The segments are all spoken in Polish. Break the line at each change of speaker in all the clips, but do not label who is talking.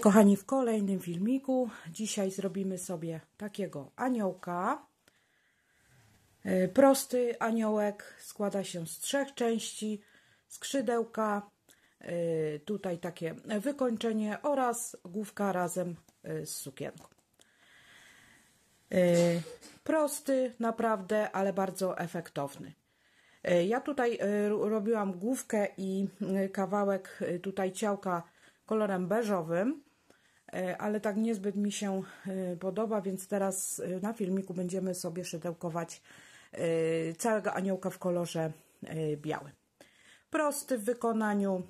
Kochani, w kolejnym filmiku dzisiaj zrobimy sobie takiego aniołka. E, prosty aniołek składa się z trzech części, skrzydełka, e, tutaj takie wykończenie oraz główka razem e, z sukienką. Prosty naprawdę, ale bardzo efektowny. Ja tutaj robiłam główkę i kawałek tutaj ciałka kolorem beżowym. E, ale tak niezbyt mi się e, podoba, więc teraz e, na filmiku będziemy sobie szydełkować całego aniołka w kolorze białym. Prosty w wykonaniu,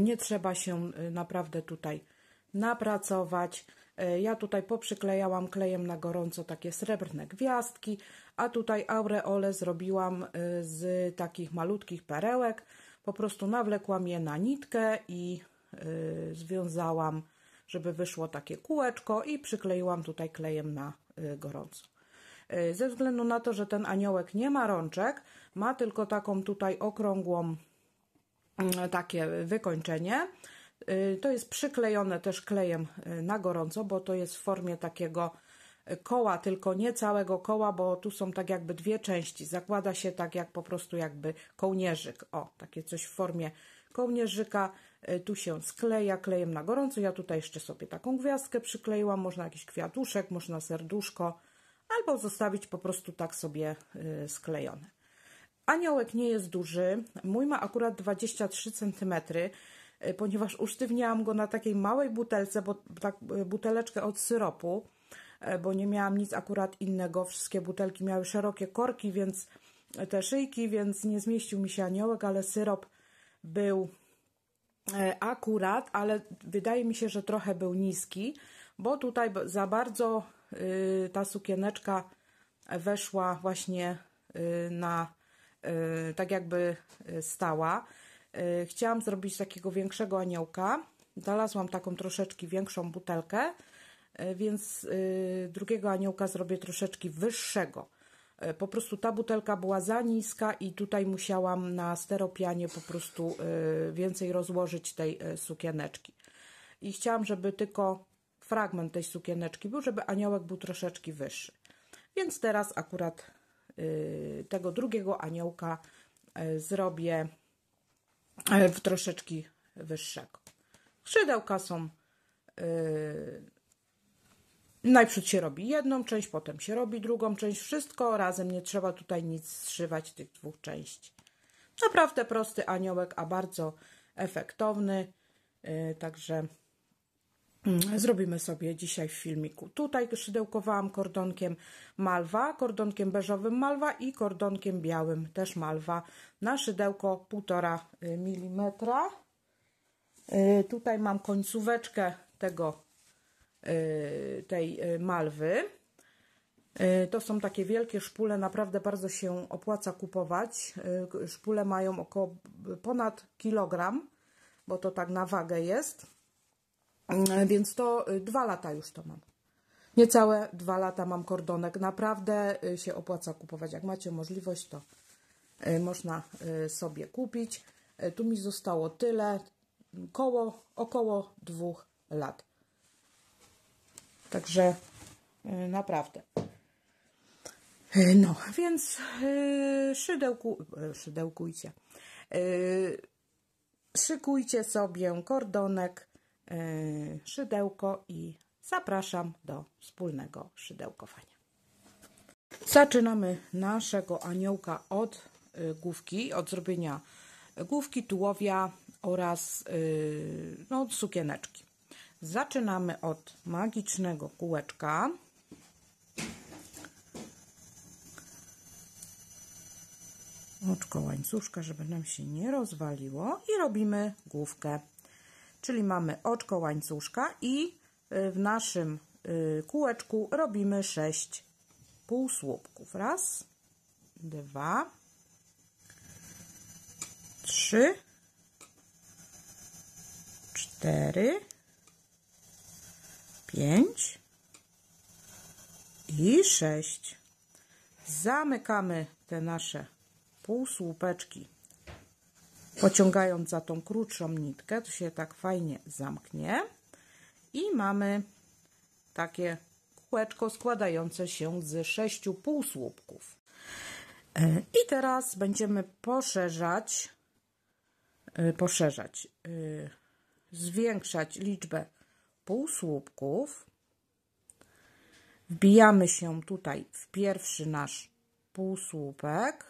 nie trzeba się naprawdę tutaj napracować. Ja tutaj poprzyklejałam klejem na gorąco takie srebrne gwiazdki, a tutaj aureole zrobiłam z takich malutkich perełek. Po prostu nawlekłam je na nitkę i Y, związałam, żeby wyszło takie kółeczko i przykleiłam tutaj klejem na y, gorąco. Y, ze względu na to, że ten aniołek nie ma rączek, ma tylko taką tutaj okrągłą mm, takie wykończenie. To jest przyklejone też klejem na gorąco, bo to jest w formie takiego koła, tylko nie całego koła, bo tu są tak jakby dwie części. Zakłada się tak jak po prostu jakby kołnierzyk. O, takie coś w formie kołnierzyka. E, tu się skleja klejem na gorąco. Ja tutaj jeszcze sobie taką gwiazdkę przykleiłam, można jakiś kwiatuszek, można serduszko, albo zostawić po prostu tak sobie e, sklejone. Aniołek nie jest duży, mój ma akurat 23 cm, e, ponieważ usztywniałam go na takiej małej butelce, bo tak buteleczkę od syropu, bo nie miałam nic akurat innego, wszystkie butelki miały szerokie korki, więc te szyjki, więc nie zmieścił mi się aniołek, ale syrop był E, akurat, ale wydaje mi się, że trochę był niski, bo tutaj za bardzo y, ta sukieneczka weszła właśnie y, na, y, tak jakby stała. Chciałam zrobić takiego większego aniołka. Znalazłam taką troszeczkę większą butelkę, więc drugiego aniołka zrobię troszeczkę wyższego. E, po prostu ta butelka była za niska i tutaj musiałam na steropianie po prostu e, więcej rozłożyć tej e, sukieneczki. I chciałam, żeby tylko fragment tej sukieneczki był, żeby aniołek był troszeczkę wyższy. Więc teraz akurat tego drugiego aniołka zrobię w troszeczkę wyższego. Skrzydełka są Najprzód się robi jedną część, potem się robi drugą część, wszystko razem, nie trzeba tutaj nic zszywać tych dwóch części. Naprawdę prosty aniołek, a bardzo efektowny, y, także mm, zrobimy sobie dzisiaj w filmiku. Tutaj szydełkowałam kordonkiem malwa, kordonkiem beżowym malwa i kordonkiem białym też malwa na szydełko 1,5 y, mm. Y, tutaj mam końcóweczkę tego Y, tej y, malwy. Y, to są takie wielkie szpule, naprawdę bardzo się opłaca kupować. Szpule mają około ponad kilogram, bo to tak na wagę jest. Więc to dwa lata już to mam. Niecałe dwa lata mam kordonek. Naprawdę się opłaca kupować. Jak macie możliwość, to można sobie kupić. Tu mi zostało tyle, koło, około dwóch lat. Także e, naprawdę. E, no, więc e, szydełku, szydełkujcie. Szykujcie sobie kordonek, szydełko i zapraszam do wspólnego szydełkowania. Zaczynamy naszego aniołka od główki, od zrobienia główki, tułowia oraz no, sukieneczki. Zaczynamy od magicznego kółeczka. oczko łańcuszka, żeby nam się nie rozwaliło i robimy główkę. Czyli mamy oczko łańcuszka i y, w naszym y, kółeczku robimy 6 półsłupków. Raz, dwa, trzy, cztery, 5 i 6. Zamykamy te nasze półsłupeczki, pociągając za tą krótszą nitkę, to się tak fajnie zamknie i mamy takie kółeczko składające się z sześciu półsłupków. E, I teraz będziemy poszerzać, e, poszerzać, e, zwiększać liczbę półsłupków. Wbijamy się tutaj w pierwszy nasz półsłupek.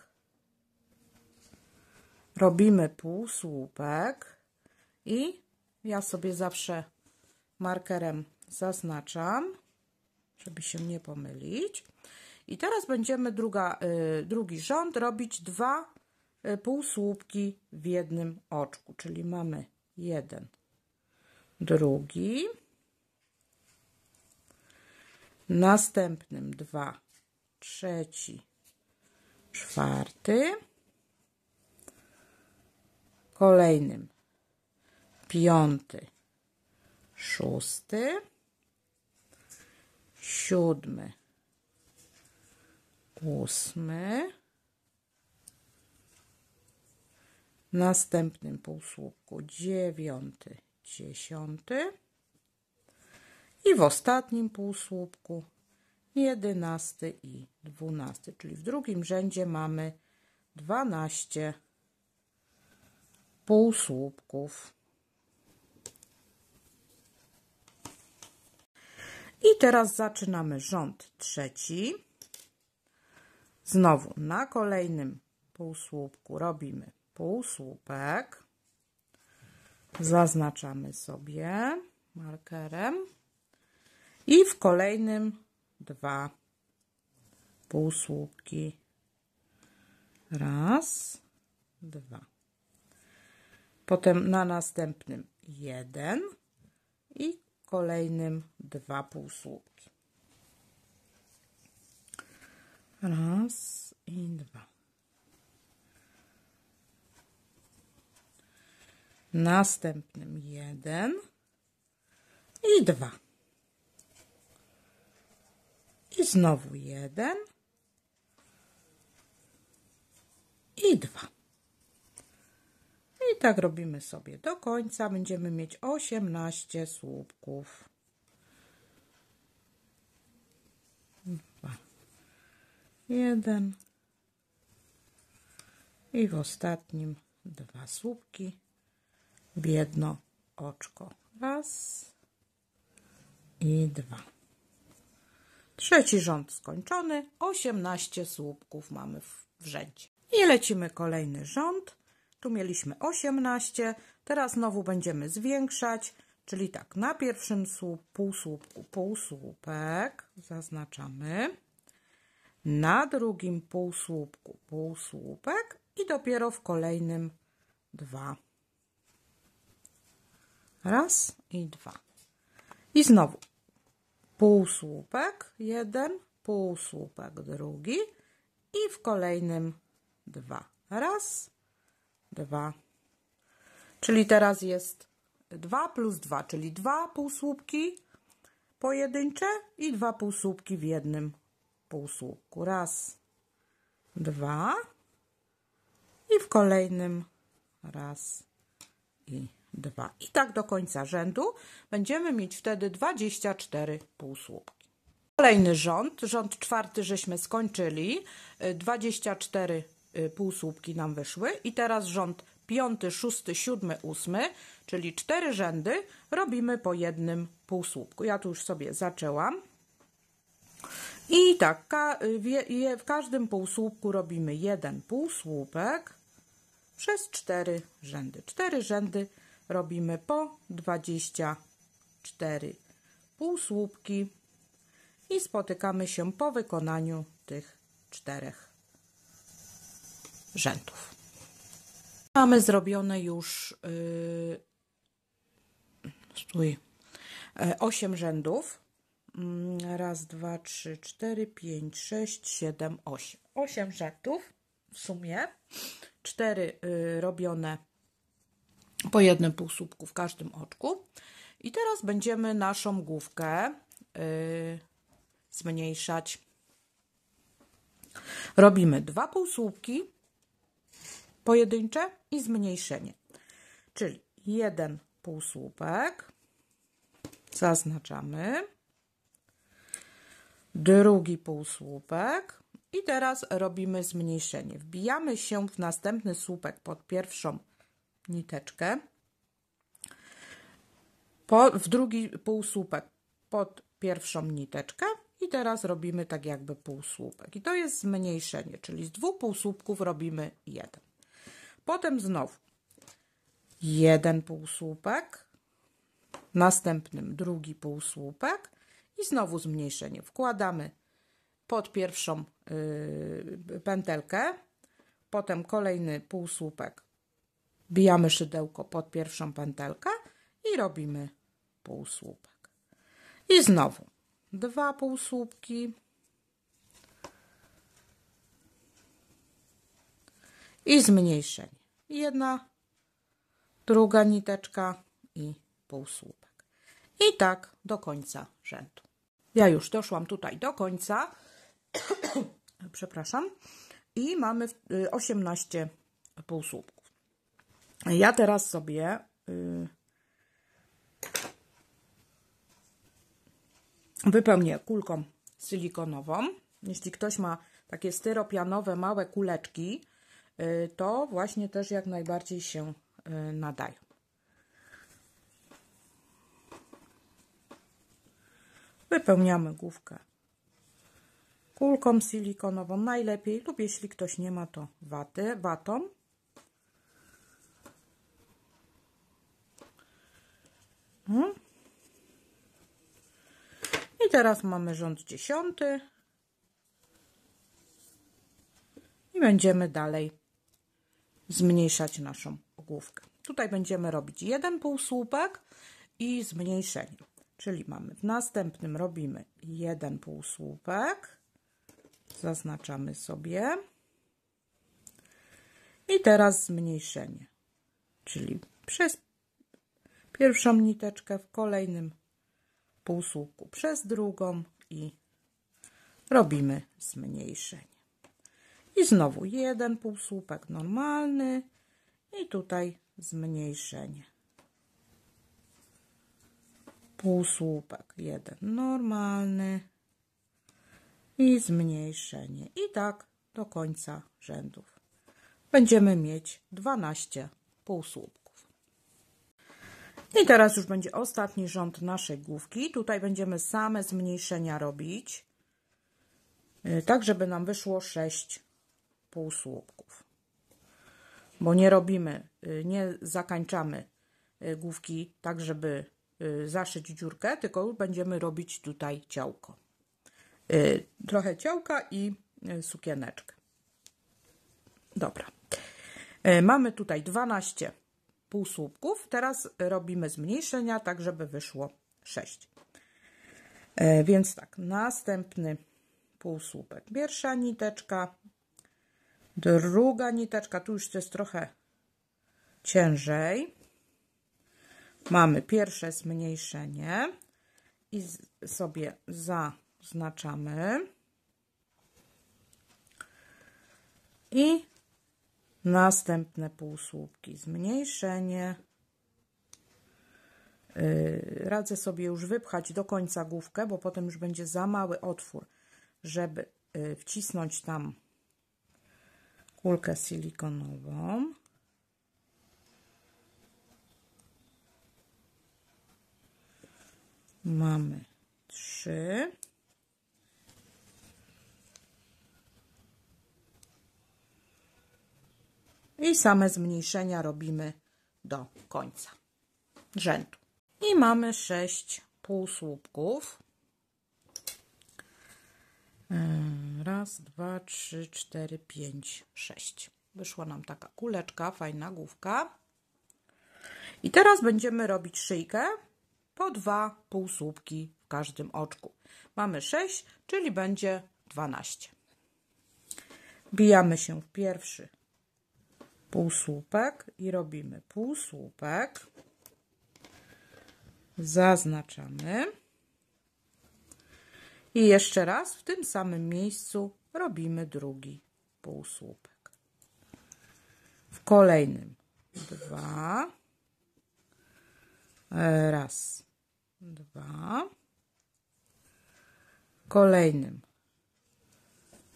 Robimy półsłupek i ja sobie zawsze markerem zaznaczam, żeby się nie pomylić. I teraz będziemy druga, y, drugi rząd robić dwa y, półsłupki w jednym oczku, czyli mamy jeden, drugi, następnym dwa, trzeci, czwarty, kolejnym piąty, szósty, siódmy, ósmy, następnym półsłupku dziewiąty, dziesiąty, i w ostatnim półsłupku jedenasty i dwunasty, czyli w drugim rzędzie mamy 12 półsłupków. I teraz zaczynamy rząd trzeci. Znowu na kolejnym półsłupku robimy półsłupek. Zaznaczamy sobie markerem i w kolejnym dwa półsłupki raz dwa potem na następnym jeden i kolejnym dwa półsłupki raz i dwa następnym jeden i dwa i znowu jeden i dwa. I tak robimy sobie do końca. Będziemy mieć 18 słupków. Jeden. I w ostatnim dwa słupki w jedno oczko. Raz i dwa. Trzeci rząd skończony, 18 słupków mamy w rzędzie. I lecimy kolejny rząd. Tu mieliśmy 18, teraz znowu będziemy zwiększać, czyli tak, na pierwszym słup, półsłupku półsłupek zaznaczamy, na drugim półsłupku półsłupek i dopiero w kolejnym dwa. Raz i dwa. I znowu półsłupek jeden, półsłupek drugi i w kolejnym dwa. Raz, dwa. Czyli teraz jest 2 plus 2, czyli dwa półsłupki pojedyncze i dwa półsłupki w jednym półsłupku. Raz, dwa i w kolejnym raz i 2. I tak do końca rzędu będziemy mieć wtedy 24 półsłupki. Kolejny rząd, rząd czwarty żeśmy skończyli, 24 y, y, półsłupki nam wyszły i teraz rząd piąty, szósty, siódmy, ósmy, czyli cztery rzędy robimy po jednym półsłupku. Ja tu już sobie zaczęłam. I tak, y, w każdym półsłupku robimy jeden półsłupek przez cztery rzędy. Cztery rzędy robimy po 24 półsłupki i spotykamy się po wykonaniu tych czterech rzędów. Mamy zrobione już yy, stój, 8 e, rzędów. Mm, raz, dwa, trzy, cztery, pięć, sześć, siedem, osiem. Osiem rzędów w sumie. Cztery y, robione po jednym półsłupku w każdym oczku. I teraz będziemy naszą główkę yy, zmniejszać. Robimy dwa półsłupki pojedyncze i zmniejszenie. Czyli jeden półsłupek zaznaczamy, drugi półsłupek i teraz robimy zmniejszenie. Wbijamy się w następny słupek pod pierwszą niteczkę. Po, w drugi półsłupek pod pierwszą niteczkę i teraz robimy tak jakby półsłupek. I to jest zmniejszenie, czyli z dwóch półsłupków robimy jeden. Potem znowu jeden półsłupek, następnym drugi półsłupek i znowu zmniejszenie. Wkładamy pod pierwszą yy, pętelkę, potem kolejny półsłupek Bijamy szydełko pod pierwszą pętelkę i robimy półsłupek. I znowu dwa półsłupki. I zmniejszenie. Jedna, druga niteczka i półsłupek. I tak do końca rzędu. Ja już doszłam tutaj do końca. Przepraszam. I mamy 18 y, półsłupków. Ja teraz sobie. Y, wypełnię kulką silikonową. Jeśli ktoś ma takie styropianowe małe kuleczki, y, to właśnie też jak najbardziej się y, nadają. Wypełniamy główkę kulką silikonową najlepiej lub jeśli ktoś nie ma to waty, watą Mhm. I teraz mamy rząd dziesiąty. I będziemy dalej zmniejszać naszą główkę. Tutaj będziemy robić jeden półsłupek i zmniejszenie. Czyli mamy w następnym robimy jeden półsłupek. Zaznaczamy sobie. I teraz zmniejszenie. Czyli przez pierwszą niteczkę w kolejnym półsłupku przez drugą i robimy zmniejszenie. I znowu jeden półsłupek normalny i tutaj zmniejszenie. Półsłupek jeden normalny i zmniejszenie. I tak do końca rzędów. Będziemy mieć 12 półsłupków. No I teraz już będzie ostatni rząd naszej główki. Tutaj będziemy same zmniejszenia robić, y, tak żeby nam wyszło 6 półsłupków. Bo nie robimy, y, nie zakańczamy y, główki tak, żeby zaszyć dziurkę, tylko będziemy robić tutaj ciałko. Trochę ciałka i sukieneczkę. Dobra. Mamy tutaj 12 półsłupków. Teraz robimy zmniejszenia, tak żeby wyszło 6. E, więc tak, następny półsłupek. Pierwsza niteczka, druga niteczka, tu już jest trochę ciężej. Mamy pierwsze zmniejszenie i sobie zaznaczamy. I Następne półsłupki zmniejszenie. Y, radzę sobie już wypchać do końca główkę, bo potem już będzie za mały otwór, żeby y, wcisnąć tam kulkę silikonową. Mamy trzy. i same zmniejszenia robimy do końca rzędu. I mamy 6 półsłupków. Mm, raz, dwa, trzy, cztery, pięć, sześć. Wyszła nam taka kuleczka, fajna główka. I teraz będziemy robić szyjkę po dwa półsłupki w każdym oczku. Mamy 6, czyli będzie 12. Bijamy się w pierwszy półsłupek i robimy półsłupek, zaznaczamy i jeszcze raz w tym samym miejscu robimy drugi półsłupek. W kolejnym dwa, raz, dwa, kolejnym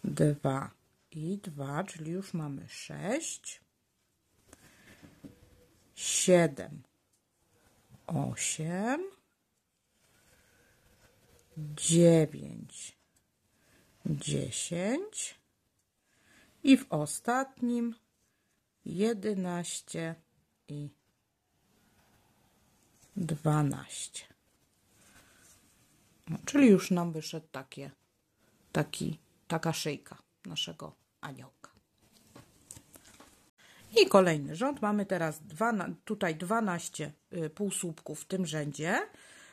dwa i dwa, czyli już mamy sześć siedem, osiem, dziewięć, dziesięć i w ostatnim jedenaście i dwanaście. No, czyli już nam wyszedł takie, taki, taka szyjka naszego anioła. I kolejny rząd. Mamy teraz dwa, tutaj 12 y, półsłupków w tym rzędzie.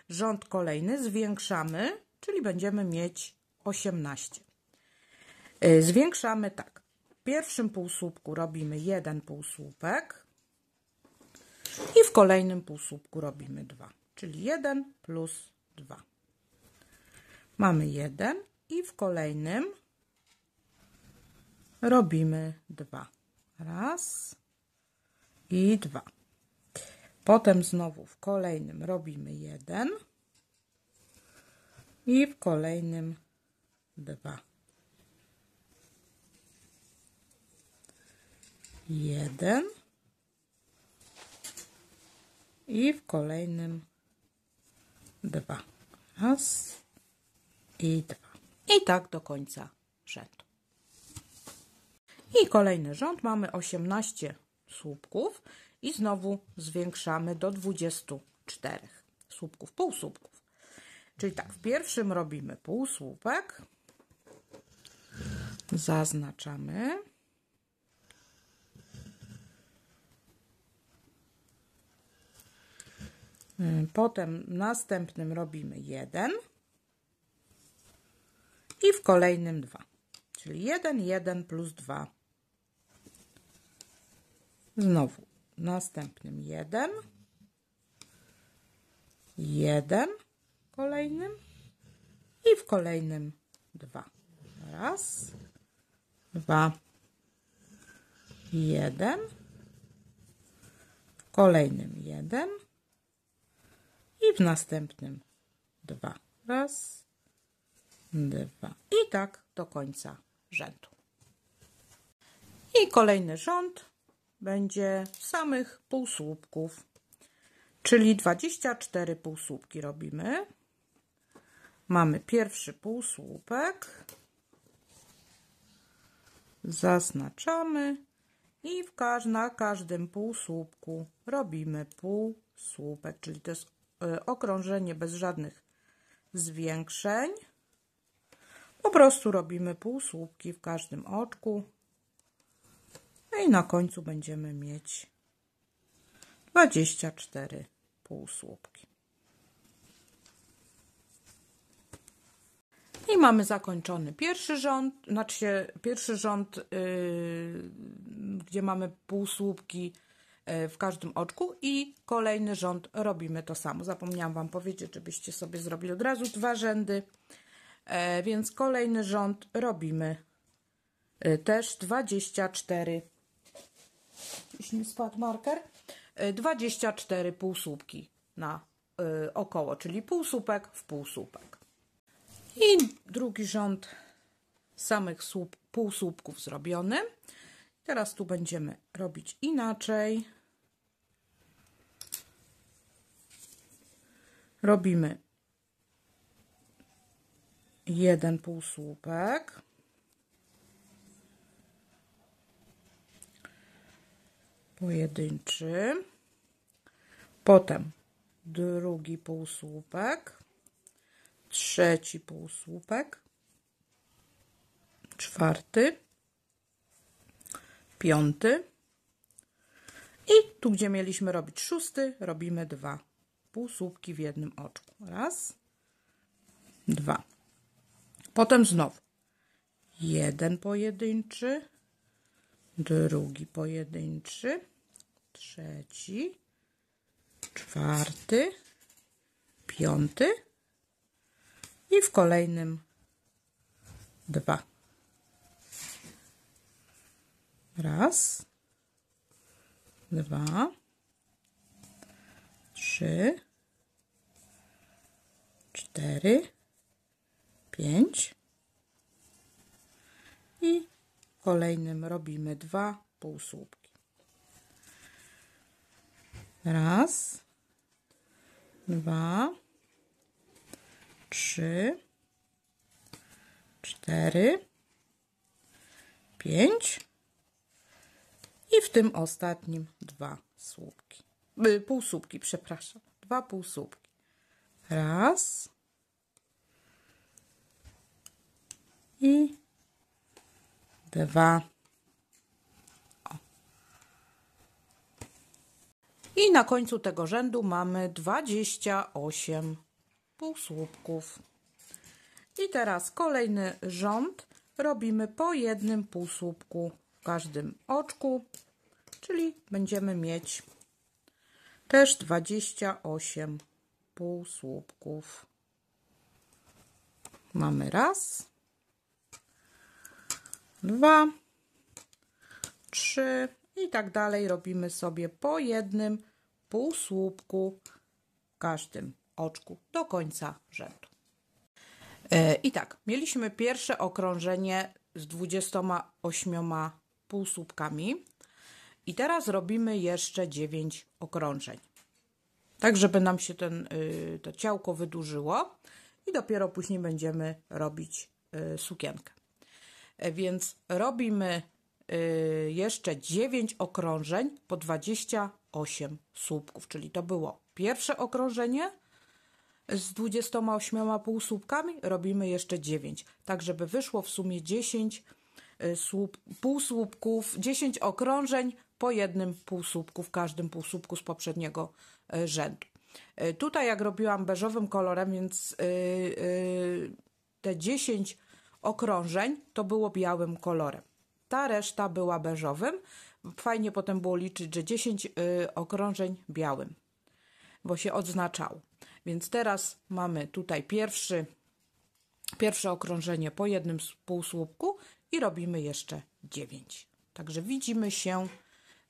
Rząd kolejny zwiększamy, czyli będziemy mieć 18. Y, zwiększamy tak. W pierwszym półsłupku robimy jeden półsłupek i w kolejnym półsłupku robimy dwa, czyli 1 plus 2. Mamy 1 i w kolejnym robimy 2. Raz i dwa. Potem znowu w kolejnym robimy jeden i w kolejnym dwa. Jeden i w kolejnym dwa. Raz i dwa. I tak do końca rzędu. I kolejny rząd mamy 18 słupków i znowu zwiększamy do 24 słupków, półsłupków. Czyli tak, w pierwszym robimy półsłupek, zaznaczamy. Yy, potem następnym robimy jeden i w kolejnym dwa. Czyli jeden, jeden plus dwa Znowu następnym jeden, jeden, kolejnym i w kolejnym dwa. Raz, dwa, jeden, w kolejnym jeden i w następnym dwa. Raz, dwa i tak do końca rzędu. I kolejny rząd będzie samych półsłupków, czyli 24 półsłupki robimy. Mamy pierwszy półsłupek, zaznaczamy i w każ na każdym półsłupku robimy półsłupek, czyli to jest e, okrążenie bez żadnych zwiększeń. Po prostu robimy półsłupki w każdym oczku i na końcu będziemy mieć 24 półsłupki. I mamy zakończony pierwszy rząd, znaczy pierwszy rząd, yy, gdzie mamy półsłupki yy, w każdym oczku i kolejny rząd robimy to samo. Zapomniałam Wam powiedzieć, żebyście sobie zrobili od razu dwa rzędy, yy, więc kolejny rząd robimy yy, też 24 już nie spadł marker. 24 e, półsłupki na e, około, czyli półsłupek w półsłupek. I drugi rząd samych słup, półsłupków zrobiony. Teraz tu będziemy robić inaczej. Robimy jeden półsłupek. pojedynczy, potem drugi półsłupek, trzeci półsłupek, czwarty, piąty i tu, gdzie mieliśmy robić szósty, robimy dwa półsłupki w jednym oczku. Raz, dwa. Potem znowu jeden pojedynczy, drugi pojedynczy, trzeci, czwarty,
piąty
i w kolejnym dwa. Raz, dwa, trzy, cztery, pięć i kolejnym robimy dwa półsłupki. Raz, dwa, trzy, cztery, pięć i w tym ostatnim dwa słupki. Y, półsłupki, przepraszam. Dwa półsłupki. Raz i dwa I na końcu tego rzędu mamy 28 półsłupków. I teraz kolejny rząd robimy po jednym półsłupku w każdym oczku, czyli będziemy mieć też 28 półsłupków. Mamy raz, dwa, trzy, i tak dalej robimy sobie po jednym półsłupku w każdym oczku do końca rzędu. E, I tak, mieliśmy pierwsze okrążenie z 28 półsłupkami i teraz robimy jeszcze 9 okrążeń. Tak, żeby nam się ten, y, to ciałko wydłużyło i dopiero później będziemy robić y, sukienkę. E, więc robimy Y, jeszcze 9 okrążeń po 28 słupków, czyli to było pierwsze okrążenie z 28 półsłupkami, robimy jeszcze 9, tak żeby wyszło w sumie 10 y, słup, półsłupków, 10 okrążeń po jednym półsłupku w każdym półsłupku z poprzedniego y, rzędu. Tutaj jak robiłam beżowym kolorem, więc te 10 okrążeń to było białym kolorem ta reszta była beżowym. Fajnie potem było liczyć, że 10 y, okrążeń białym, bo się odznaczał. Więc teraz mamy tutaj pierwszy, pierwsze okrążenie po jednym półsłupku i robimy jeszcze 9. Także widzimy się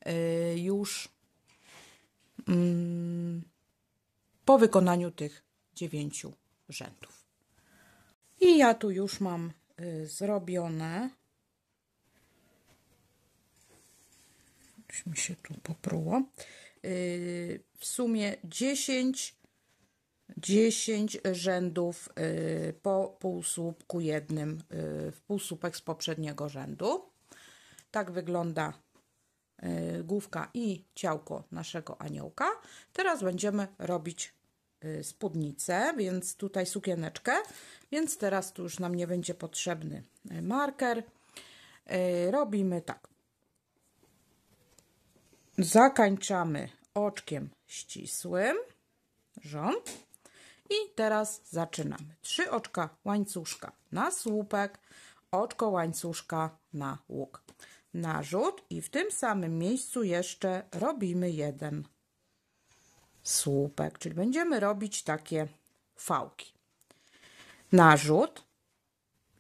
y, już mm, po wykonaniu tych 9 rzędów. I ja tu już mam y, zrobione Coś mi się tu popruło. Y, w sumie 10, 10 rzędów y, po półsłupku jednym, y, w półsłupek z poprzedniego rzędu. Tak wygląda główka i ciałko naszego aniołka. Teraz będziemy robić spódnicę, więc tutaj sukieneczkę, więc teraz tu już nam nie będzie potrzebny marker. Robimy tak, Zakańczamy oczkiem ścisłym rząd. I teraz zaczynamy. Trzy oczka łańcuszka na słupek, oczko łańcuszka na łuk. Narzut i w tym samym miejscu jeszcze robimy jeden słupek, czyli będziemy robić takie fałki. Narzut,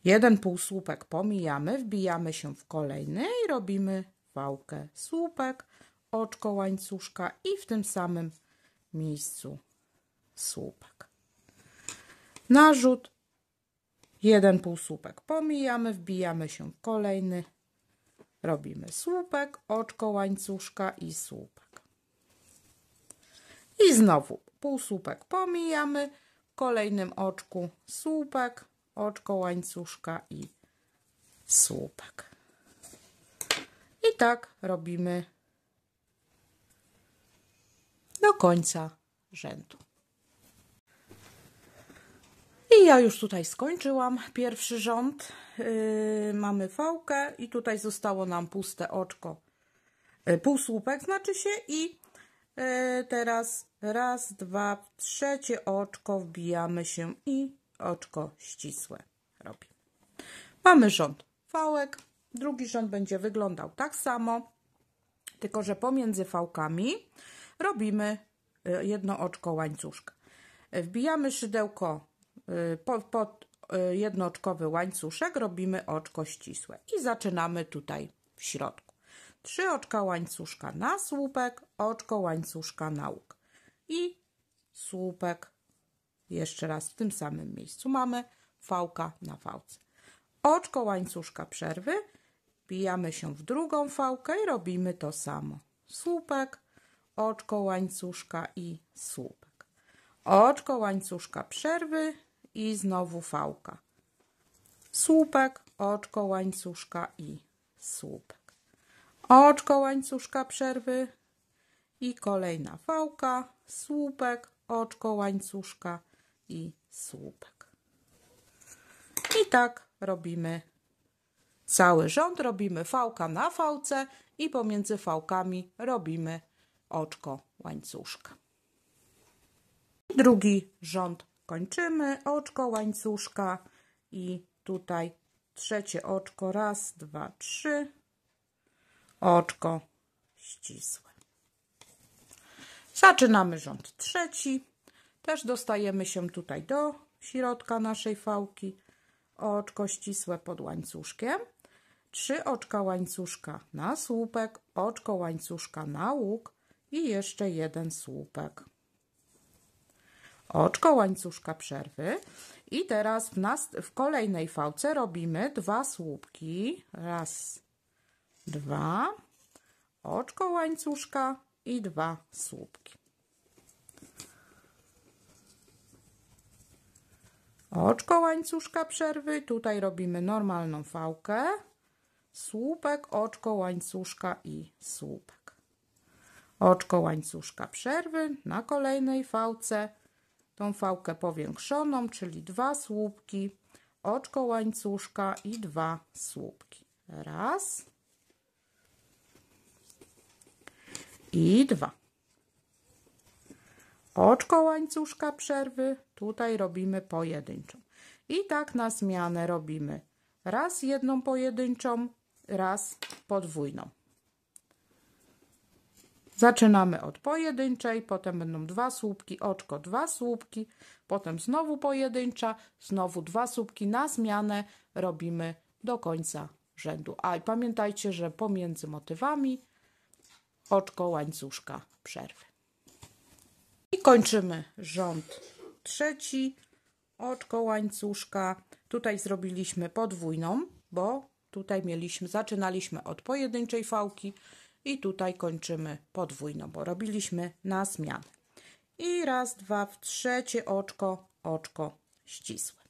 jeden półsłupek pomijamy, wbijamy się w kolejny i robimy fałkę, słupek, oczko łańcuszka i w tym samym miejscu słupek. Narzut, jeden półsłupek pomijamy, wbijamy się w kolejny, robimy słupek, oczko łańcuszka i słupek. I znowu półsłupek pomijamy, w kolejnym oczku słupek, oczko łańcuszka i słupek. I tak robimy do końca rzędu. I ja już tutaj skończyłam pierwszy rząd. Yy, mamy fałkę i tutaj zostało nam puste oczko, yy, pół słupek znaczy się i yy, teraz raz, dwa, trzecie oczko wbijamy się i oczko ścisłe robimy. Mamy rząd fałek, drugi rząd będzie wyglądał tak samo, tylko że pomiędzy fałkami robimy e, jedno oczko łańcuszka. E, wbijamy szydełko e, pod jednooczkowy łańcuszek, robimy oczko ścisłe i zaczynamy tutaj w środku. Trzy oczka łańcuszka na słupek, oczko łańcuszka na łuk i słupek jeszcze raz w tym samym miejscu. Mamy fałka na fałce. Oczko łańcuszka przerwy, wbijamy się w drugą fałkę i robimy to samo. Słupek, oczko łańcuszka i słupek. Oczko łańcuszka przerwy i znowu fałka. Słupek, oczko łańcuszka i słupek. Oczko łańcuszka przerwy i kolejna fałka, słupek, oczko łańcuszka i słupek. I tak robimy cały rząd, robimy fałka na fałce i pomiędzy fałkami robimy oczko łańcuszka. Drugi rząd kończymy, oczko łańcuszka i tutaj trzecie oczko, raz, dwa, trzy, oczko ścisłe. Zaczynamy rząd trzeci, też dostajemy się tutaj do środka naszej fałki, oczko ścisłe pod łańcuszkiem, trzy oczka łańcuszka na słupek, oczko łańcuszka na łuk, i jeszcze jeden słupek. Oczko łańcuszka przerwy i teraz w, nas, w kolejnej fałce robimy dwa słupki. Raz, dwa, oczko łańcuszka i dwa słupki. Oczko łańcuszka przerwy, tutaj robimy normalną fałkę, słupek, oczko łańcuszka i słupek oczko łańcuszka przerwy na kolejnej fałce tą fałkę powiększoną, czyli dwa słupki, oczko łańcuszka i dwa słupki. Raz i dwa. Oczko łańcuszka przerwy, tutaj robimy pojedynczą. I tak na zmianę robimy raz jedną pojedynczą, raz podwójną. Zaczynamy od pojedynczej, potem będą dwa słupki, oczko, dwa słupki, potem znowu pojedyncza, znowu dwa słupki na zmianę robimy do końca rzędu. A i pamiętajcie, że pomiędzy motywami oczko łańcuszka przerwy. I kończymy rząd trzeci, oczko łańcuszka. Tutaj zrobiliśmy podwójną, bo tutaj mieliśmy, zaczynaliśmy od pojedynczej fałki, i tutaj kończymy podwójną, bo robiliśmy na zmianę. I raz, dwa, w trzecie oczko, oczko ścisłe.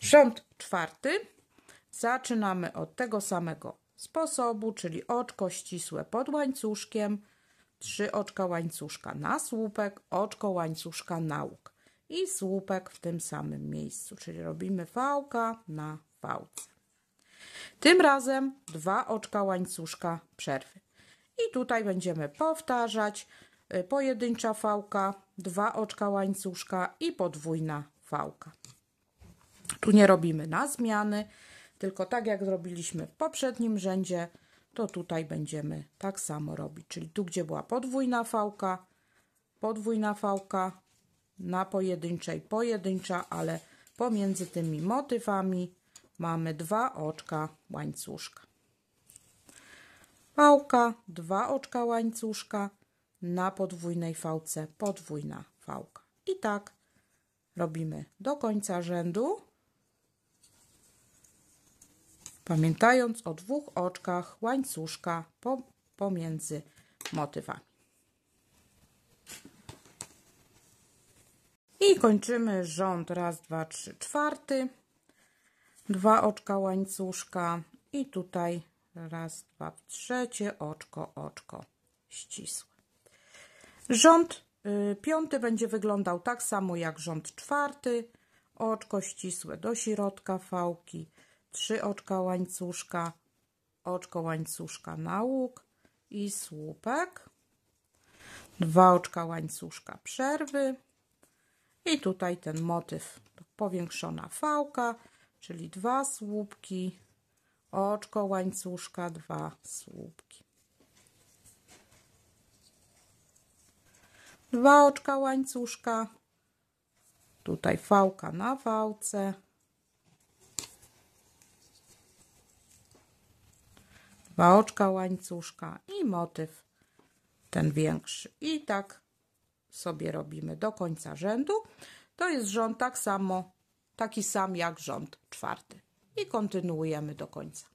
Rząd czwarty. Zaczynamy od tego samego sposobu, czyli oczko ścisłe pod łańcuszkiem, trzy oczka łańcuszka na słupek, oczko łańcuszka na łuk i słupek w tym samym miejscu, czyli robimy fałka na fałce. Tym razem dwa oczka łańcuszka przerwy. I tutaj będziemy powtarzać y, pojedyncza fałka, dwa oczka łańcuszka i podwójna fałka. Tu nie robimy na zmiany, tylko tak jak zrobiliśmy w poprzednim rzędzie, to tutaj będziemy tak samo robić. Czyli tu, gdzie była podwójna fałka, podwójna fałka, na pojedynczej pojedyncza, ale pomiędzy tymi motywami mamy dwa oczka łańcuszka. Fałka, dwa oczka łańcuszka, na podwójnej fałce podwójna fałka. I tak robimy do końca rzędu, pamiętając o dwóch oczkach łańcuszka pomiędzy motywami. I kończymy rząd raz, dwa, trzy, czwarty dwa oczka łańcuszka i tutaj raz, dwa, trzecie oczko, oczko ścisłe. Rząd y, piąty będzie wyglądał tak samo jak rząd czwarty. Oczko ścisłe do środka fałki, trzy oczka łańcuszka, oczko łańcuszka na łuk i słupek, dwa oczka łańcuszka przerwy i tutaj ten motyw, powiększona fałka, czyli dwa słupki, oczko łańcuszka, dwa słupki. Dwa oczka łańcuszka, tutaj fałka na fałce. Dwa oczka łańcuszka i motyw ten większy. I tak sobie robimy do końca rzędu. To jest rząd tak samo taki sam jak rząd czwarty. I kontynuujemy do końca.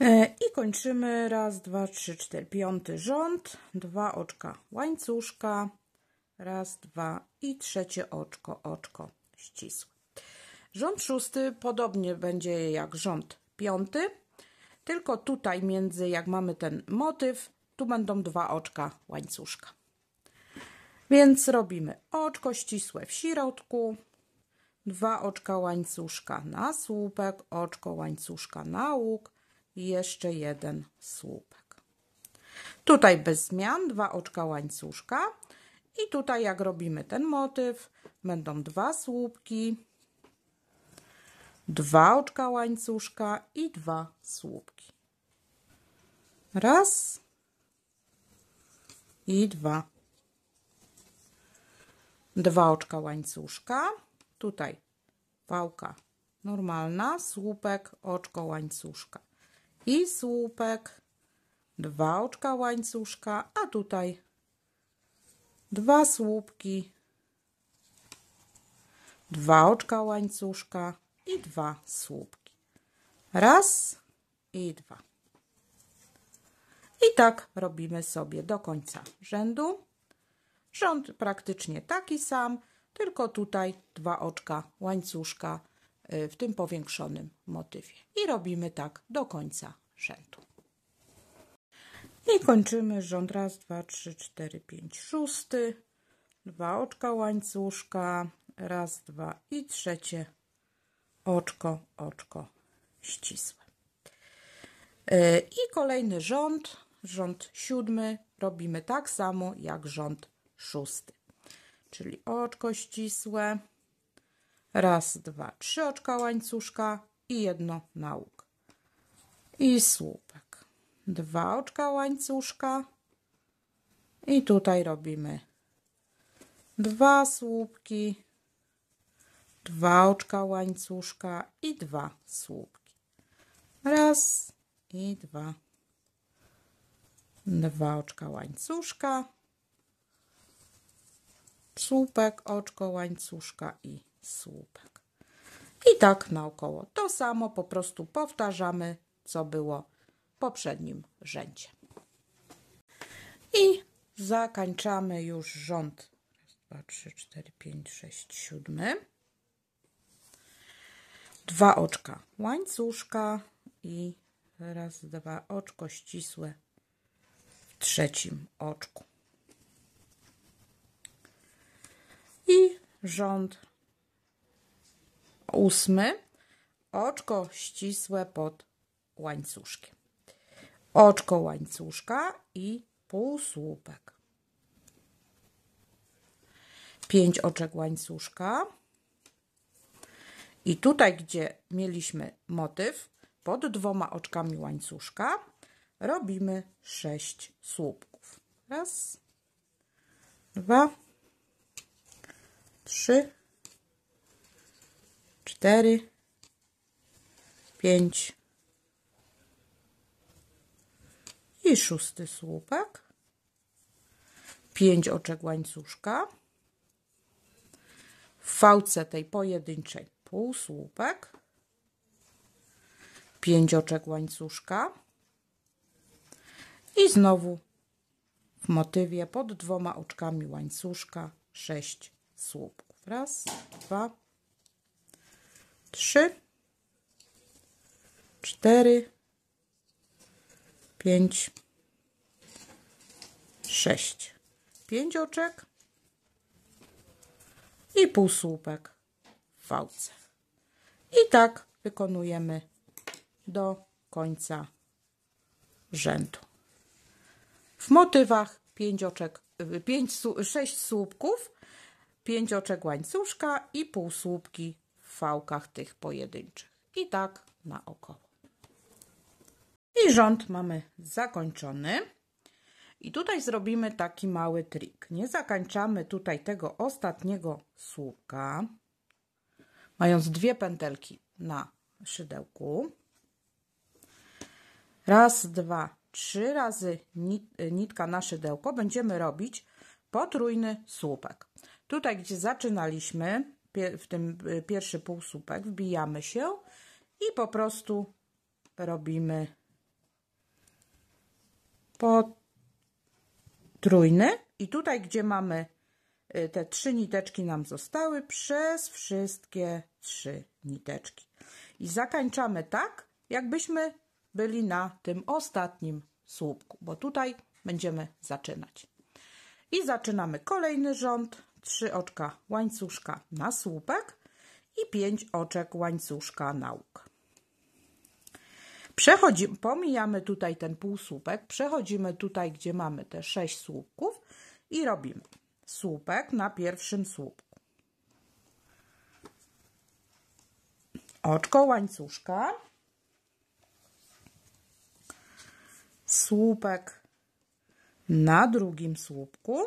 E, I kończymy raz, dwa, trzy, cztery, piąty rząd, dwa oczka łańcuszka, raz, dwa i trzecie oczko, oczko ścisłe. Rząd szósty podobnie będzie jak rząd piąty, tylko tutaj między, jak mamy ten motyw, tu będą dwa oczka łańcuszka. Więc robimy oczko ścisłe w środku, dwa oczka łańcuszka na słupek, oczko łańcuszka na łuk i jeszcze jeden słupek. Tutaj bez zmian dwa oczka łańcuszka i tutaj jak robimy ten motyw będą dwa słupki, dwa oczka łańcuszka i dwa słupki. Raz i dwa. Dwa oczka łańcuszka Tutaj pałka normalna, słupek, oczko łańcuszka i słupek, dwa oczka łańcuszka, a tutaj dwa słupki, dwa oczka łańcuszka i dwa słupki. Raz i dwa. I tak robimy sobie do końca rzędu. Rząd praktycznie taki sam tylko tutaj dwa oczka łańcuszka y, w tym powiększonym motywie. I robimy tak do końca rzędu. I kończymy rząd raz, dwa, trzy, cztery, pięć, szósty, dwa oczka łańcuszka, raz, dwa i trzecie oczko, oczko ścisłe. Y, I kolejny rząd, rząd siódmy, robimy tak samo jak rząd szósty czyli oczko ścisłe, raz, dwa, trzy oczka łańcuszka i jedno na łuk. I słupek. Dwa oczka łańcuszka i tutaj robimy dwa słupki, dwa oczka łańcuszka i dwa słupki. Raz i dwa. Dwa oczka łańcuszka słupek, oczko, łańcuszka i słupek. I tak naokoło. To samo po prostu powtarzamy, co było w poprzednim rzędzie. I zakończamy już rząd. Raz, dwa, trzy, cztery, pięć, sześć, siódmy. Dwa oczka łańcuszka i raz, dwa oczko ścisłe w trzecim oczku. i rząd. Ósmy. Oczko ścisłe pod łańcuszkiem. Oczko łańcuszka i półsłupek. Pięć oczek łańcuszka. I tutaj, gdzie mieliśmy motyw pod dwoma oczkami łańcuszka, robimy sześć słupków. Raz, dwa, trzy, cztery, pięć i szósty słupek, pięć oczek łańcuszka, w fałce tej pojedynczej półsłupek, pięć oczek łańcuszka i znowu w motywie pod dwoma oczkami łańcuszka sześć słupków. Raz, dwa, trzy, cztery, pięć, sześć. Pięć oczek i pół słupek w fałce. I tak wykonujemy do końca rzędu. W motywach pięć oczek, y, pięć sześć słupków pięcioczek łańcuszka i półsłupki w fałkach tych pojedynczych. I tak na około I rząd mamy zakończony. I tutaj zrobimy taki mały trik. Nie zakańczamy tutaj tego ostatniego słupka, mając dwie pętelki na szydełku. Raz, dwa, trzy razy nitka na szydełko będziemy robić potrójny słupek. Tutaj, gdzie zaczynaliśmy, w tym y, pierwszy półsłupek, wbijamy się i po prostu robimy potrójny. I tutaj, gdzie mamy y, te trzy niteczki nam zostały, przez wszystkie trzy niteczki. I zakańczamy tak, jakbyśmy byli na tym ostatnim słupku, bo tutaj będziemy zaczynać. I zaczynamy kolejny rząd trzy oczka łańcuszka na słupek i pięć oczek łańcuszka na łuk. Przechodzimy, pomijamy tutaj ten półsłupek, przechodzimy tutaj, gdzie mamy te sześć słupków i robimy słupek na pierwszym słupku. Oczko łańcuszka, słupek na drugim słupku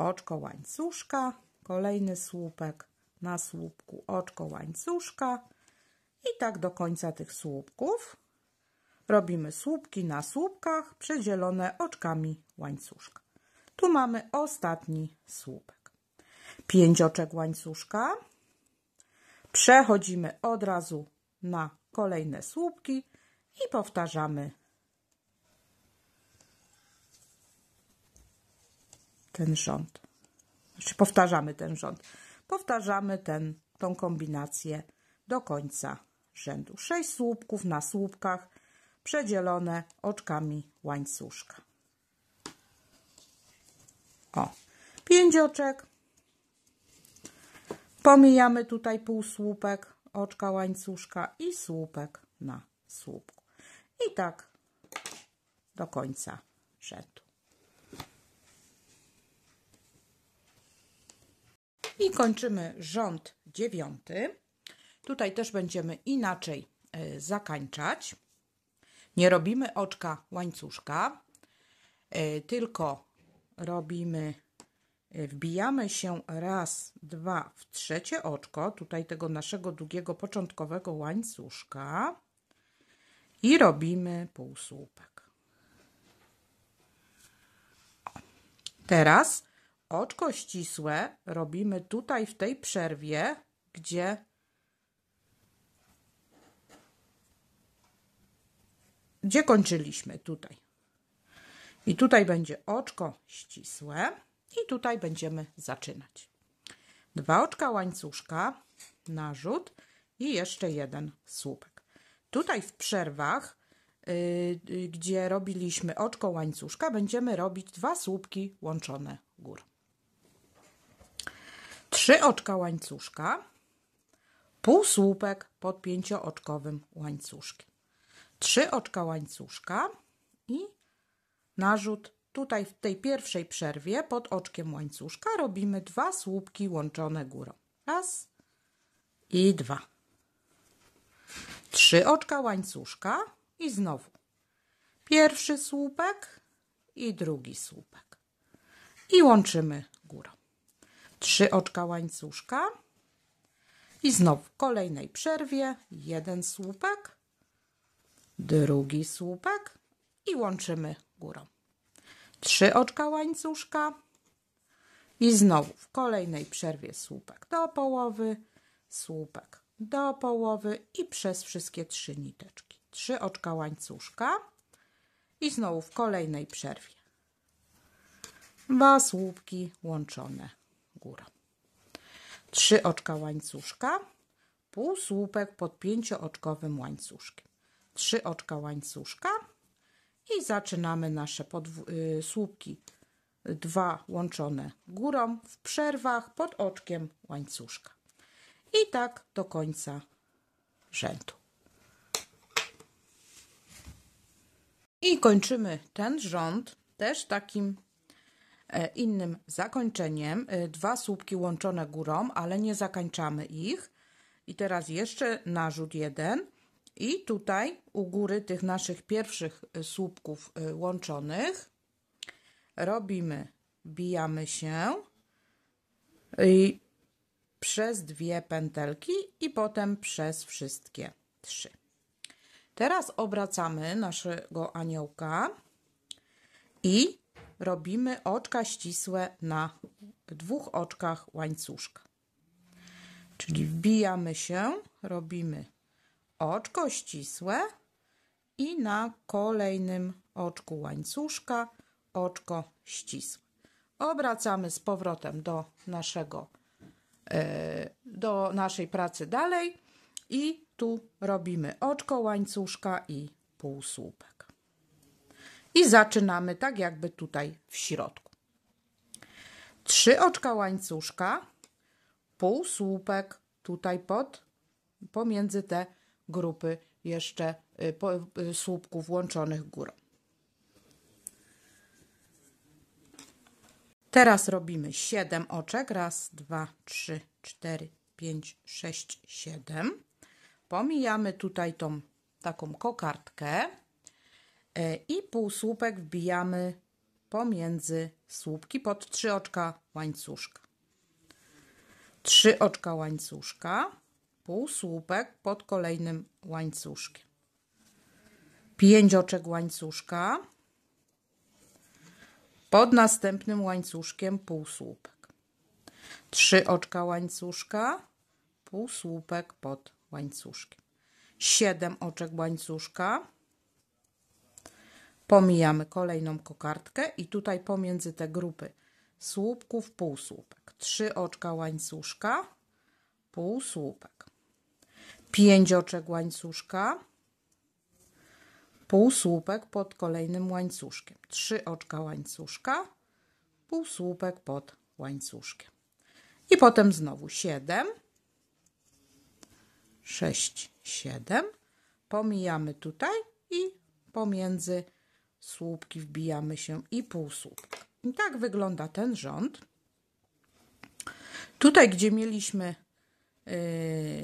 oczko łańcuszka, kolejny słupek na słupku oczko łańcuszka i tak do końca tych słupków robimy słupki na słupkach przedzielone oczkami łańcuszka. Tu mamy ostatni słupek. Pięć oczek łańcuszka. Przechodzimy od razu na kolejne słupki i powtarzamy ten rząd. Znaczy powtarzamy ten rząd. Powtarzamy ten, tą kombinację do końca rzędu. Sześć słupków na słupkach przedzielone oczkami łańcuszka. O, pięć oczek. Pomijamy tutaj półsłupek oczka łańcuszka i słupek na słupku. I tak do końca rzędu. I kończymy rząd dziewiąty. Tutaj też będziemy inaczej e, zakańczać. Nie robimy oczka łańcuszka, e, tylko robimy, e, wbijamy się raz, dwa w trzecie oczko, tutaj tego naszego długiego początkowego łańcuszka i robimy półsłupek. Teraz oczko ścisłe robimy tutaj w tej przerwie, gdzie gdzie kończyliśmy tutaj. I tutaj będzie oczko ścisłe i tutaj będziemy zaczynać. Dwa oczka łańcuszka, narzut i jeszcze jeden słupek. Tutaj w przerwach, yy, gdzie robiliśmy oczko łańcuszka, będziemy robić dwa słupki łączone górą trzy oczka łańcuszka, pół słupek pod pięciooczkowym łańcuszkiem. Trzy oczka łańcuszka i narzut tutaj w tej pierwszej przerwie pod oczkiem łańcuszka robimy dwa słupki łączone górą. Raz i dwa. Trzy oczka łańcuszka i znowu pierwszy słupek i drugi słupek. I łączymy górą trzy oczka łańcuszka i znowu w kolejnej przerwie jeden słupek, drugi słupek i łączymy górą. Trzy oczka łańcuszka i znowu w kolejnej przerwie słupek do połowy, słupek do połowy i przez wszystkie trzy niteczki. Trzy oczka łańcuszka i znowu w kolejnej przerwie. Dwa słupki łączone góra. Trzy oczka łańcuszka, pół słupek pod pięciooczkowym łańcuszkiem. Trzy oczka łańcuszka i zaczynamy nasze y, słupki dwa łączone górą w przerwach pod oczkiem łańcuszka. I tak do końca rzędu. I kończymy ten rząd też takim E, innym zakończeniem, e, dwa słupki łączone górą, ale nie zakańczamy ich. I teraz jeszcze narzut jeden. I tutaj u góry tych naszych pierwszych e, słupków łączonych robimy, bijamy się i przez dwie pętelki i potem przez wszystkie trzy. Teraz obracamy naszego aniołka i robimy oczka ścisłe na dwóch oczkach łańcuszka. Czyli wbijamy się, robimy oczko ścisłe i na kolejnym oczku łańcuszka oczko ścisłe. Obracamy z powrotem do naszego e, do naszej pracy dalej i tu robimy oczko łańcuszka i półsłupek i zaczynamy tak jakby tutaj w środku. Trzy oczka łańcuszka, pół słupek tutaj pod, pomiędzy te grupy jeszcze y, y, słupków łączonych górą. Teraz robimy 7 oczek. Raz, dwa, trzy, cztery, pięć, sześć, siedem. Pomijamy tutaj tą taką kokardkę. E, i półsłupek wbijamy pomiędzy słupki pod trzy oczka łańcuszka. Trzy oczka łańcuszka, półsłupek pod kolejnym łańcuszkiem. Pięć oczek łańcuszka, pod następnym łańcuszkiem półsłupek. Trzy oczka łańcuszka, półsłupek pod łańcuszkiem. Siedem oczek łańcuszka, pomijamy kolejną kokardkę i tutaj pomiędzy te grupy słupków, półsłupek, trzy oczka łańcuszka, półsłupek, pięć oczek łańcuszka, półsłupek pod kolejnym łańcuszkiem, trzy oczka łańcuszka, półsłupek pod łańcuszkiem. I potem znowu 7, 6, 7, pomijamy tutaj i pomiędzy słupki wbijamy się i pół słupka. I tak wygląda ten rząd. Tutaj, gdzie mieliśmy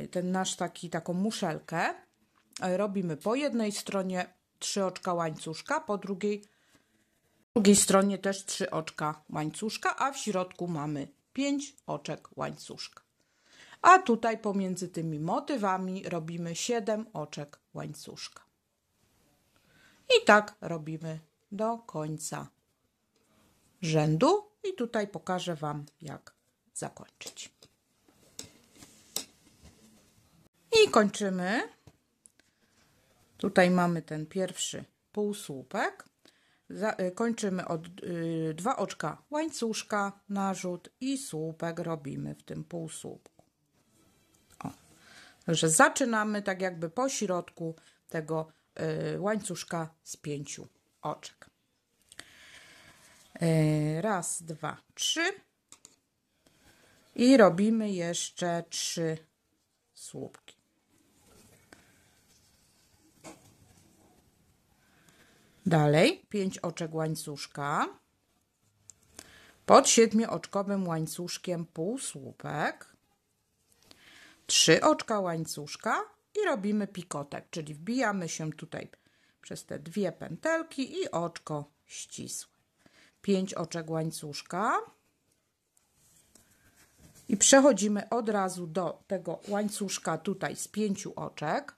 y, ten nasz taki, taką muszelkę, y, robimy po jednej stronie trzy oczka łańcuszka, po drugiej, po drugiej stronie też trzy oczka łańcuszka, a w środku mamy pięć oczek łańcuszka. A tutaj pomiędzy tymi motywami robimy siedem oczek łańcuszka. I tak robimy do końca rzędu. I tutaj pokażę Wam, jak zakończyć. I kończymy. Tutaj mamy ten pierwszy półsłupek. Za, y, kończymy od y, dwa oczka łańcuszka, narzut i słupek robimy w tym półsłupku. O. Także zaczynamy tak jakby po środku tego Y, łańcuszka z pięciu oczek. Y, raz, dwa, trzy. I robimy jeszcze trzy słupki. Dalej pięć oczek łańcuszka. Pod siedmioczkowym łańcuszkiem półsłupek. Trzy oczka łańcuszka i robimy pikotek, czyli wbijamy się tutaj przez te dwie pętelki i oczko ścisłe. Pięć oczek łańcuszka i przechodzimy od razu do tego łańcuszka tutaj z pięciu oczek.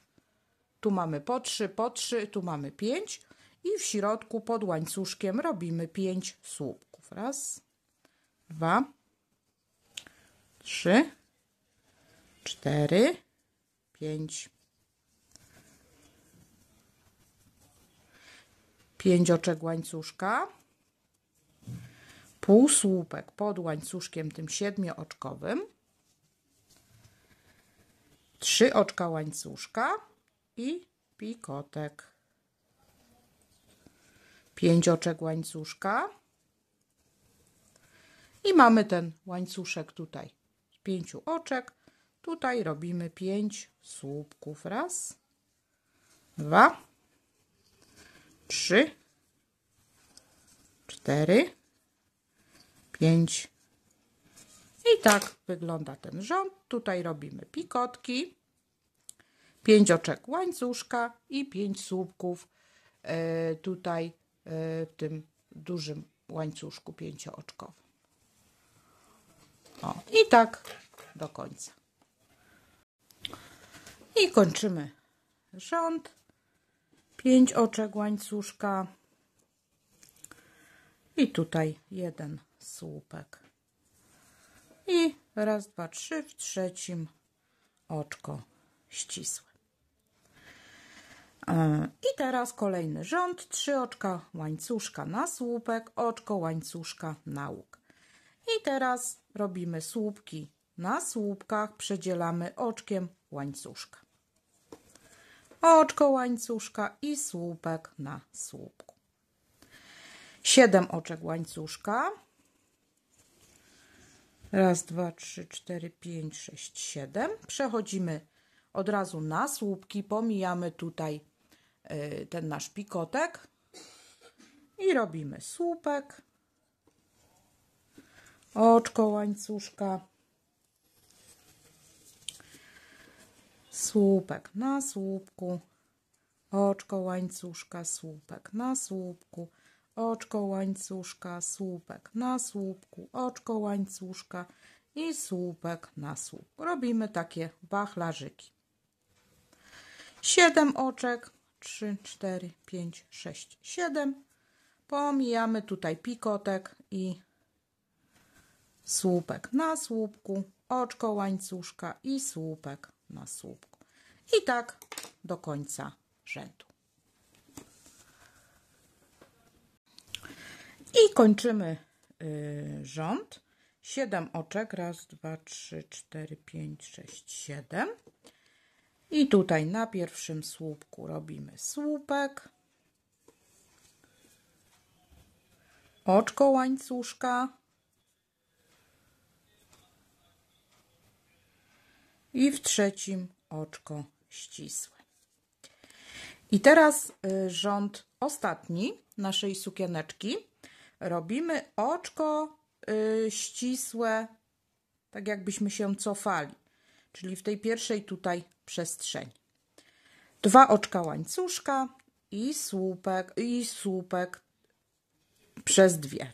Tu mamy po trzy, po trzy, tu mamy pięć i w środku pod łańcuszkiem robimy pięć słupków. Raz, dwa, trzy, cztery, pięć, pięć oczek łańcuszka, pół słupek pod łańcuszkiem tym siedmiooczkowym, trzy oczka łańcuszka i pikotek. Pięć oczek łańcuszka. I mamy ten łańcuszek tutaj z pięciu oczek Tutaj robimy 5 słupków. Raz, dwa, trzy, cztery, pięć. I tak wygląda ten rząd. Tutaj robimy pikotki, 5 oczek łańcuszka i 5 słupków e, tutaj e, w tym dużym łańcuszku pięciooczkowym. O, i tak do końca. I kończymy rząd. pięć oczek łańcuszka. I tutaj jeden słupek. I raz, dwa, trzy w trzecim oczko ścisłe. E, I teraz kolejny rząd, trzy oczka łańcuszka na słupek, oczko łańcuszka na łuk. I teraz robimy słupki na słupkach, przedzielamy oczkiem łańcuszka oczko łańcuszka i słupek na słupku. Siedem oczek łańcuszka. Raz, dwa, trzy, cztery, pięć, sześć, siedem. Przechodzimy od razu na słupki, pomijamy tutaj e, ten nasz pikotek i robimy słupek, oczko łańcuszka, słupek na słupku, oczko łańcuszka, słupek na słupku, oczko łańcuszka, słupek na słupku, oczko łańcuszka i słupek na słupku. Robimy takie wachlarzyki. 7 oczek, 3, 4, 5, 6, 7. Pomijamy tutaj pikotek i słupek na słupku, oczko łańcuszka i słupek na słupku. I tak do końca rzędu. I kończymy y, rząd. 7 oczek. Raz, dwa, trzy, cztery, pięć, sześć, siedem. I tutaj na pierwszym słupku robimy słupek. Oczko łańcuszka. I w trzecim oczko ścisłe. I teraz y, rząd ostatni naszej sukieneczki. Robimy oczko y, ścisłe, tak jakbyśmy się cofali, czyli w tej pierwszej tutaj przestrzeni. Dwa oczka łańcuszka i słupek, i słupek przez dwie.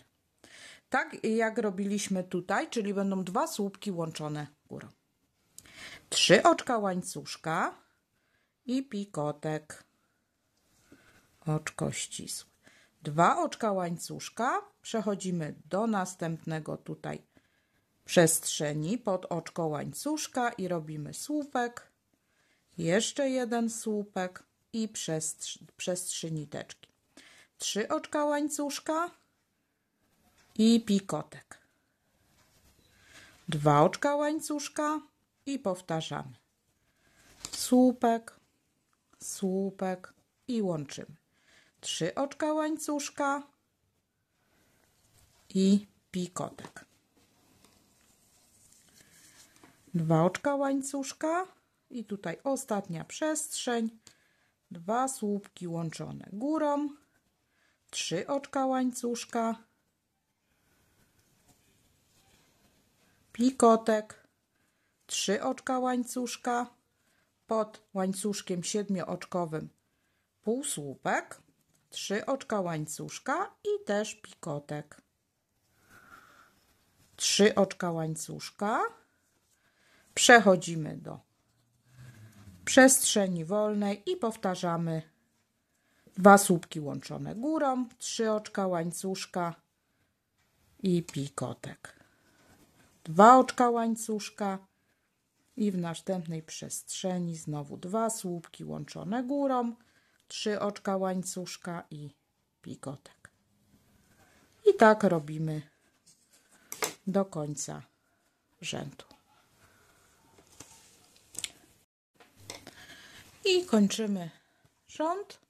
Tak jak robiliśmy tutaj, czyli będą dwa słupki łączone górą. Trzy oczka łańcuszka i pikotek. Oczko ścisłe. Dwa oczka łańcuszka. Przechodzimy do następnego tutaj przestrzeni pod oczko łańcuszka i robimy słupek. Jeszcze jeden słupek i przez, niteczki. Trzy oczka łańcuszka i pikotek. Dwa oczka łańcuszka i powtarzamy. Słupek, słupek i łączymy. Trzy oczka łańcuszka i pikotek. Dwa oczka łańcuszka i tutaj ostatnia przestrzeń. Dwa słupki łączone górą. Trzy oczka łańcuszka. Pikotek. Trzy oczka łańcuszka pod łańcuszkiem siedmiooczkowym półsłupek, trzy oczka łańcuszka i też pikotek. Trzy oczka łańcuszka. Przechodzimy do przestrzeni wolnej i powtarzamy dwa słupki łączone górą, trzy oczka łańcuszka i pikotek. Dwa oczka łańcuszka i w następnej przestrzeni znowu dwa słupki łączone górą, trzy oczka łańcuszka i pigotek. I tak robimy do końca rzędu. I kończymy rząd.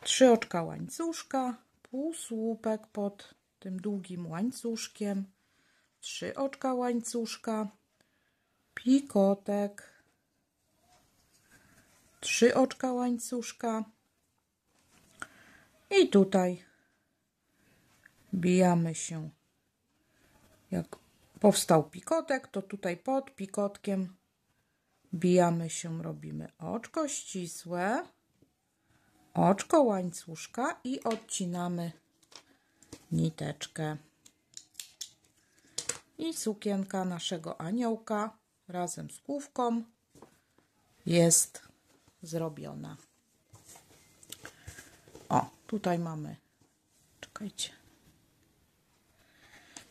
Trzy oczka łańcuszka, pół słupek pod tym długim łańcuszkiem, trzy oczka łańcuszka, pikotek, trzy oczka łańcuszka i tutaj bijamy się. Jak powstał pikotek, to tutaj pod pikotkiem bijamy się, robimy oczko ścisłe, oczko łańcuszka i odcinamy niteczkę. I sukienka naszego aniołka razem z główką jest zrobiona. O, tutaj mamy, czekajcie,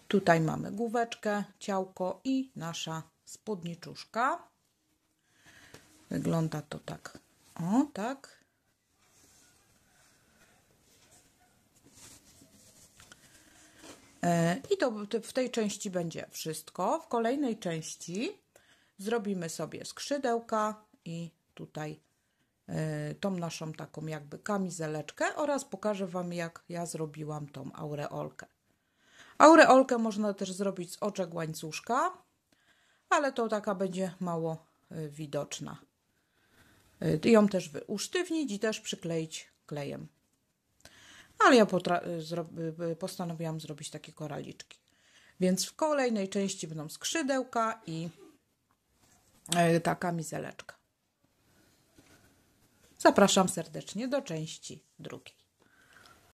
tutaj mamy główeczkę, ciałko i nasza spódniczuszka. Wygląda to tak, o, tak, e, I to w tej części będzie wszystko. W kolejnej części Zrobimy sobie skrzydełka i tutaj e, tą naszą taką jakby kamizeleczkę oraz pokażę Wam jak ja zrobiłam tą aureolkę. Aureolkę można też zrobić z oczek łańcuszka, ale to taka będzie mało e, widoczna. E, ją też usztywnić i też przykleić klejem. Ale ja postanowiłam zrobić takie koraliczki. Więc w kolejnej części będą skrzydełka i E, ta kamizeleczka. Zapraszam serdecznie do części drugiej.